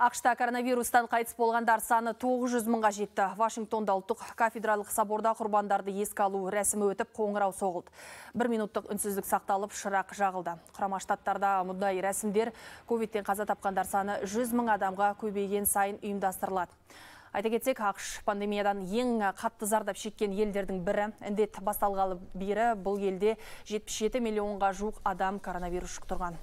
Ақшта коронавирустан қайтыс болғандар саны 900 мыңға жетті. Вашингтонда ұлттық кафедралық саборда құрбандарды еске алу рәсімі өтіп қоңырау соғылды. Бір минуттық үнсіздік сақталып шырақ жағылды. Құрамаштаттарда штаттарда мұндай рәсімдер ковидтен қаза тапқандар саны 100 мың адамға көбейген сайын ұйымдастырылады. Айта кетсек, ақш пандемиядан ең қатты зардап шеккен елдердің бірі. Індет басталғалы бері бұл елде 77 миллионға жуық адам коронавирус жұқтырған.